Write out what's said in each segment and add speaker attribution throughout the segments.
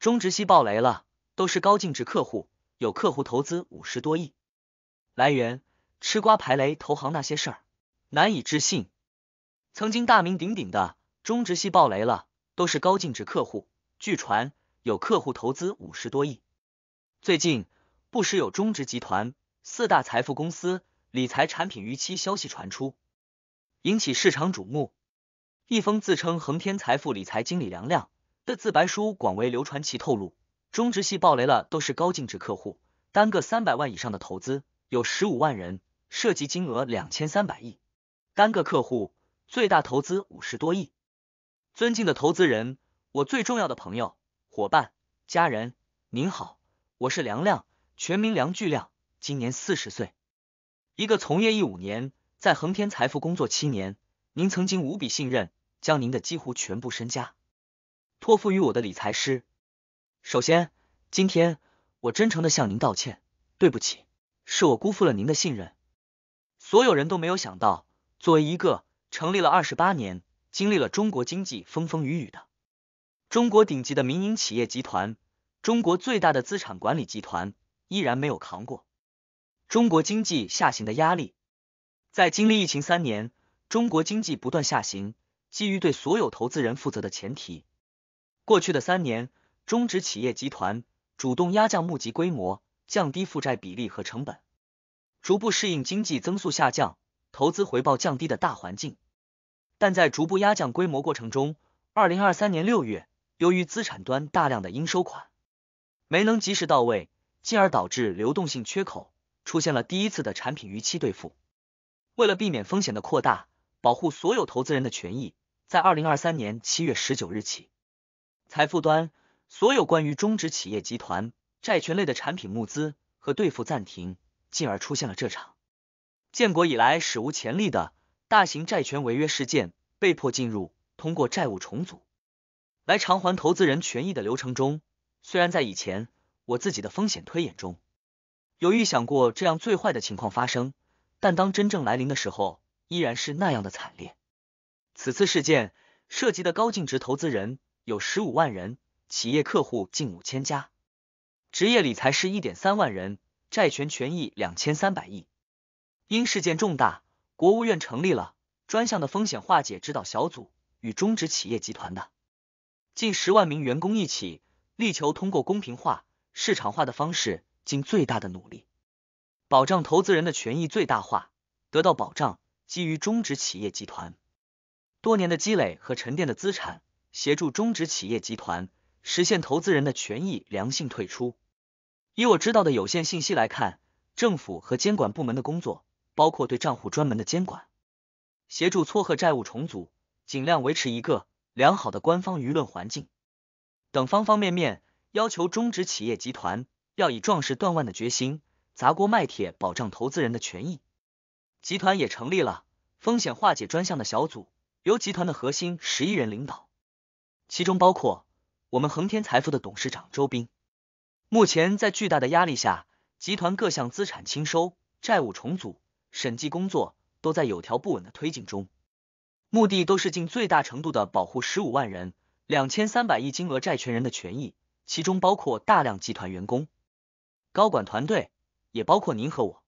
Speaker 1: 中植系爆雷了，都是高净值客户，有客户投资五十多亿。来源：吃瓜排雷，投行那些事儿，难以置信。曾经大名鼎鼎的中植系爆雷了，都是高净值客户，据传有客户投资五十多亿。最近不时有中植集团、四大财富公司理财产品逾期消息传出，引起市场瞩目。一封自称恒天财富理财经理梁亮。这自白书广为流传，其透露中直系爆雷了，都是高净值客户，单个三百万以上的投资有十五万人，涉及金额两千三百亿，单个客户最大投资五十多亿。尊敬的投资人，我最重要的朋友、伙伴、家人，您好，我是梁亮，全名梁巨亮，今年四十岁，一个从业一五年，在恒天财富工作七年。您曾经无比信任，将您的几乎全部身家。托付于我的理财师。首先，今天我真诚的向您道歉，对不起，是我辜负了您的信任。所有人都没有想到，作为一个成立了二十八年、经历了中国经济风风雨雨的中国顶级的民营企业集团、中国最大的资产管理集团，依然没有扛过中国经济下行的压力。在经历疫情三年，中国经济不断下行，基于对所有投资人负责的前提。过去的三年，中植企业集团主动压降募集规模，降低负债比例和成本，逐步适应经济增速下降、投资回报降低的大环境。但在逐步压降规模过程中，二零二三年六月，由于资产端大量的应收款没能及时到位，进而导致流动性缺口，出现了第一次的产品逾期兑付。为了避免风险的扩大，保护所有投资人的权益，在二零二三年七月十九日起。财富端所有关于中值企业集团债权类的产品募资和兑付暂停，进而出现了这场建国以来史无前例的大型债权违约事件，被迫进入通过债务重组来偿还投资人权益的流程中。虽然在以前我自己的风险推演中有预想过这样最坏的情况发生，但当真正来临的时候，依然是那样的惨烈。此次事件涉及的高净值投资人。有十五万人，企业客户近五千家，职业理财师一点三万人，债权权益两千三百亿。因事件重大，国务院成立了专项的风险化解指导小组，与中植企业集团的近十万名员工一起，力求通过公平化、市场化的方式，尽最大的努力，保障投资人的权益最大化得到保障。基于中植企业集团多年的积累和沉淀的资产。协助中止企业集团，实现投资人的权益良性退出。以我知道的有限信息来看，政府和监管部门的工作包括对账户专门的监管，协助撮合债务重组，尽量维持一个良好的官方舆论环境等方方面面。要求中止企业集团要以壮士断腕的决心，砸锅卖铁保障投资人的权益。集团也成立了风险化解专项的小组，由集团的核心十一人领导。其中包括我们恒天财富的董事长周斌，目前在巨大的压力下，集团各项资产清收、债务重组、审计工作都在有条不紊的推进中，目的都是尽最大程度的保护十五万人、两千三百亿金额债权人的权益，其中包括大量集团员工、高管团队，也包括您和我。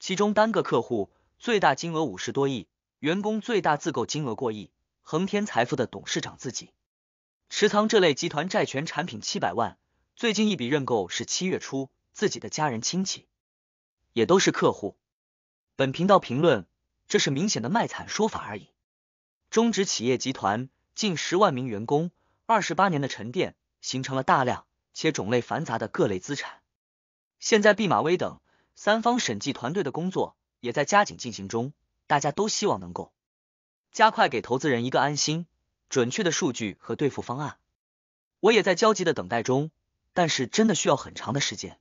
Speaker 1: 其中单个客户最大金额五十多亿，员工最大自购金额过亿。恒天财富的董事长自己。持仓这类集团债权产品七百万，最近一笔认购是七月初，自己的家人亲戚也都是客户。本频道评论，这是明显的卖惨说法而已。中植企业集团近十万名员工，二十八年的沉淀，形成了大量且种类繁杂的各类资产。现在毕马威等三方审计团队的工作也在加紧进行中，大家都希望能够加快给投资人一个安心。准确的数据和兑付方案，我也在焦急的等待中，但是真的需要很长的时间。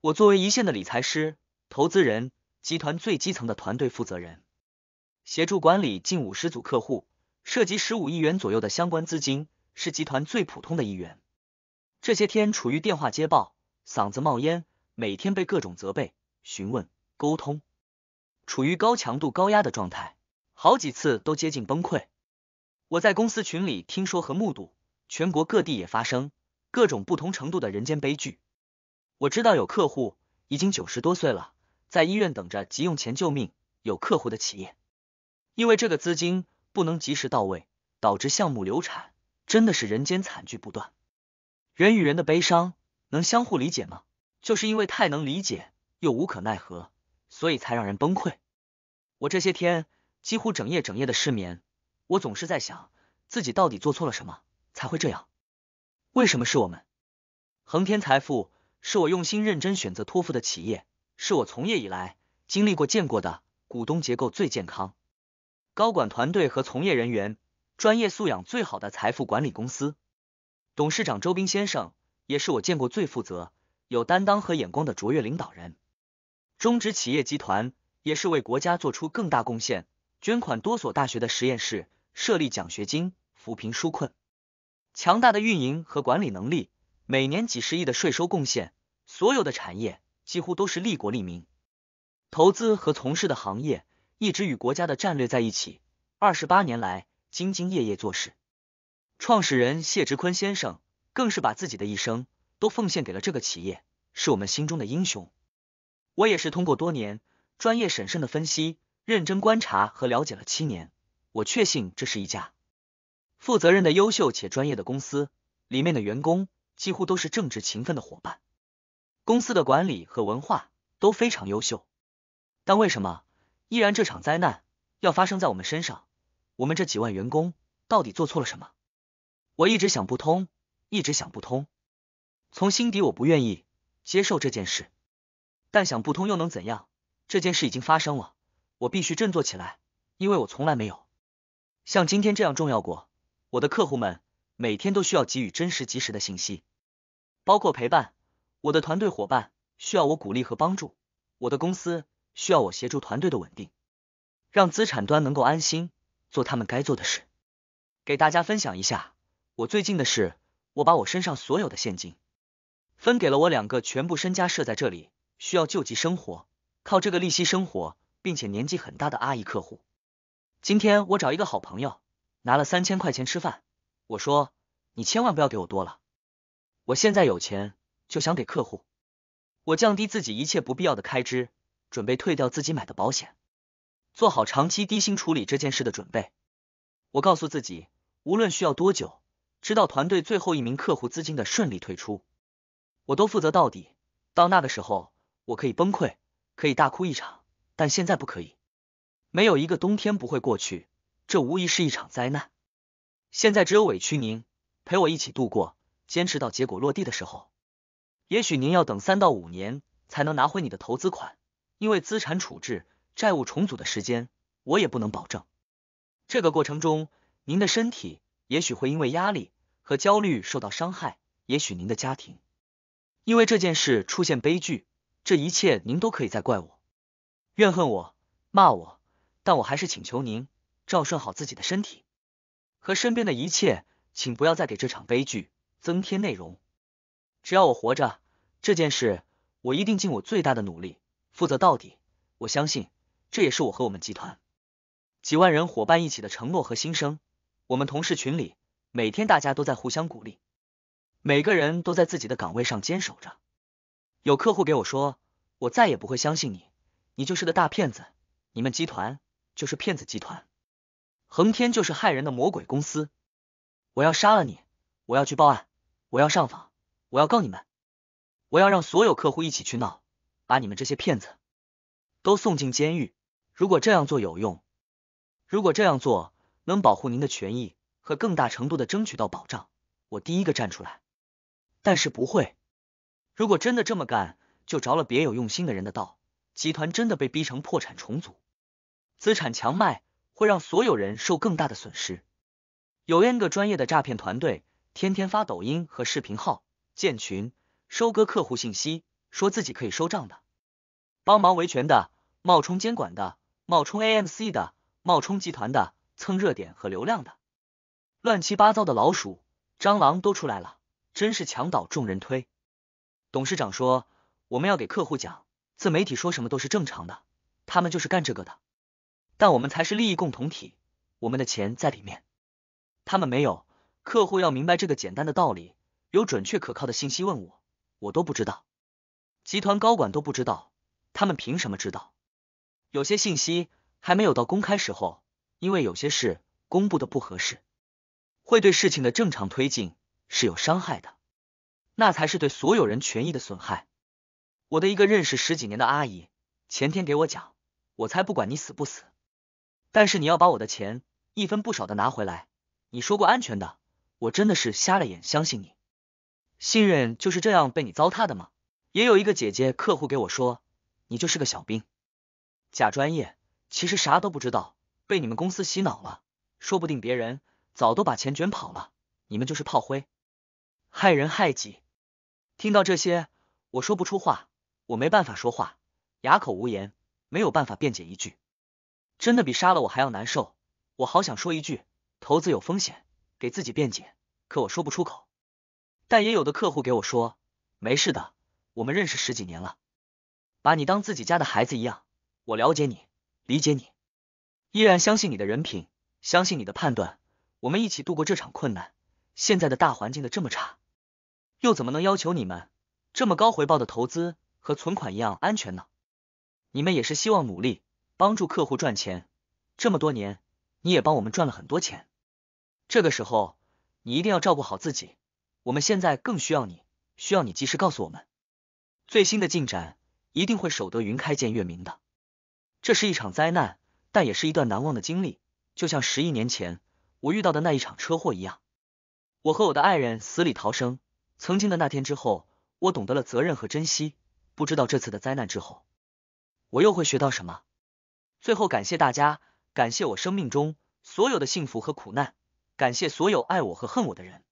Speaker 1: 我作为一线的理财师、投资人、集团最基层的团队负责人，协助管理近五十组客户，涉及十五亿元左右的相关资金，是集团最普通的一员。这些天处于电话接报、嗓子冒烟，每天被各种责备、询问、沟通，处于高强度、高压的状态，好几次都接近崩溃。我在公司群里听说和目睹，全国各地也发生各种不同程度的人间悲剧。我知道有客户已经九十多岁了，在医院等着急用钱救命。有客户的企业因为这个资金不能及时到位，导致项目流产，真的是人间惨剧不断。人与人的悲伤能相互理解吗？就是因为太能理解，又无可奈何，所以才让人崩溃。我这些天几乎整夜整夜的失眠。我总是在想，自己到底做错了什么才会这样？为什么是我们恒天财富？是我用心认真选择托付的企业，是我从业以来经历过见过的股东结构最健康、高管团队和从业人员专业素养最好的财富管理公司。董事长周斌先生也是我见过最负责、有担当和眼光的卓越领导人。中植企业集团也是为国家做出更大贡献，捐款多所大学的实验室。设立奖学金，扶贫纾困，强大的运营和管理能力，每年几十亿的税收贡献，所有的产业几乎都是利国利民，投资和从事的行业一直与国家的战略在一起。二十八年来，兢兢业业做事。创始人谢直坤先生更是把自己的一生都奉献给了这个企业，是我们心中的英雄。我也是通过多年专业、审慎的分析、认真观察和了解了七年。我确信这是一家负责任的、优秀且专业的公司，里面的员工几乎都是正直、勤奋的伙伴，公司的管理和文化都非常优秀。但为什么依然这场灾难要发生在我们身上？我们这几万员工到底做错了什么？我一直想不通，一直想不通。从心底我不愿意接受这件事，但想不通又能怎样？这件事已经发生了，我必须振作起来，因为我从来没有。像今天这样重要过？我的客户们每天都需要给予真实、及时的信息，包括陪伴。我的团队伙伴需要我鼓励和帮助，我的公司需要我协助团队的稳定，让资产端能够安心做他们该做的事。给大家分享一下我最近的事：我把我身上所有的现金分给了我两个全部身家设在这里，需要救济生活，靠这个利息生活，并且年纪很大的阿姨客户。今天我找一个好朋友，拿了三千块钱吃饭。我说你千万不要给我多了，我现在有钱就想给客户，我降低自己一切不必要的开支，准备退掉自己买的保险，做好长期低薪处理这件事的准备。我告诉自己，无论需要多久，直到团队最后一名客户资金的顺利退出，我都负责到底。到那个时候，我可以崩溃，可以大哭一场，但现在不可以。没有一个冬天不会过去，这无疑是一场灾难。现在只有委屈您陪我一起度过，坚持到结果落地的时候。也许您要等三到五年才能拿回你的投资款，因为资产处置、债务重组的时间我也不能保证。这个过程中，您的身体也许会因为压力和焦虑受到伤害，也许您的家庭因为这件事出现悲剧。这一切您都可以再怪我、怨恨我、骂我。但我还是请求您照顺好自己的身体和身边的一切，请不要再给这场悲剧增添内容。只要我活着，这件事我一定尽我最大的努力负责到底。我相信，这也是我和我们集团几万人伙伴一起的承诺和心声。我们同事群里每天大家都在互相鼓励，每个人都在自己的岗位上坚守着。有客户给我说：“我再也不会相信你，你就是个大骗子。”你们集团。就是骗子集团，恒天就是害人的魔鬼公司。我要杀了你！我要去报案！我要上访！我要告你们！我要让所有客户一起去闹，把你们这些骗子都送进监狱。如果这样做有用，如果这样做能保护您的权益和更大程度的争取到保障，我第一个站出来。但是不会，如果真的这么干，就着了别有用心的人的道，集团真的被逼成破产重组。资产强卖会让所有人受更大的损失。有 N 个专业的诈骗团队，天天发抖音和视频号、建群、收割客户信息，说自己可以收账的、帮忙维权的、冒充监管的、冒充 AMC 的、冒充集团的、蹭热点和流量的，乱七八糟的老鼠、蟑螂都出来了，真是墙倒众人推。董事长说：“我们要给客户讲，自媒体说什么都是正常的，他们就是干这个的。”但我们才是利益共同体，我们的钱在里面，他们没有。客户要明白这个简单的道理。有准确可靠的信息问我，我都不知道。集团高管都不知道，他们凭什么知道？有些信息还没有到公开时候，因为有些事公布的不合适，会对事情的正常推进是有伤害的，那才是对所有人权益的损害。我的一个认识十几年的阿姨，前天给我讲，我才不管你死不死。但是你要把我的钱一分不少的拿回来，你说过安全的，我真的是瞎了眼相信你，信任就是这样被你糟蹋的吗？也有一个姐姐客户给我说，你就是个小兵，假专业，其实啥都不知道，被你们公司洗脑了，说不定别人早都把钱卷跑了，你们就是炮灰，害人害己。听到这些，我说不出话，我没办法说话，哑口无言，没有办法辩解一句。真的比杀了我还要难受，我好想说一句投资有风险，给自己辩解，可我说不出口。但也有的客户给我说没事的，我们认识十几年了，把你当自己家的孩子一样，我了解你，理解你，依然相信你的人品，相信你的判断，我们一起度过这场困难。现在的大环境的这么差，又怎么能要求你们这么高回报的投资和存款一样安全呢？你们也是希望努力。帮助客户赚钱，这么多年，你也帮我们赚了很多钱。这个时候，你一定要照顾好自己。我们现在更需要你，需要你及时告诉我们最新的进展。一定会守得云开见月明的。这是一场灾难，但也是一段难忘的经历，就像十亿年前我遇到的那一场车祸一样。我和我的爱人死里逃生。曾经的那天之后，我懂得了责任和珍惜。不知道这次的灾难之后，我又会学到什么。最后，感谢大家，感谢我生命中所有的幸福和苦难，感谢所有爱我和恨我的人。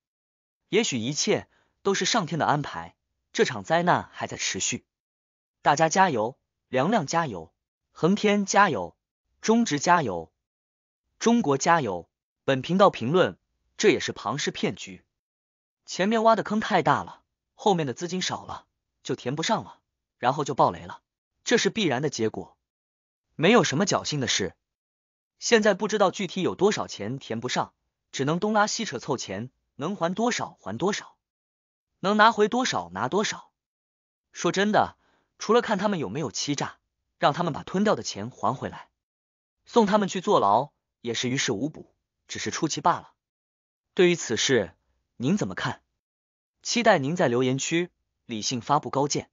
Speaker 1: 也许一切都是上天的安排。这场灾难还在持续，大家加油！梁亮加油！恒天加油！中植加油！中国加油！本频道评论：这也是庞氏骗局。前面挖的坑太大了，后面的资金少了就填不上了，然后就爆雷了，这是必然的结果。没有什么侥幸的事，现在不知道具体有多少钱填不上，只能东拉西扯凑钱，能还多少还多少，能拿回多少拿多少。说真的，除了看他们有没有欺诈，让他们把吞掉的钱还回来，送他们去坐牢也是于事无补，只是出气罢了。对于此事，您怎么看？期待您在留言区理性发布高见。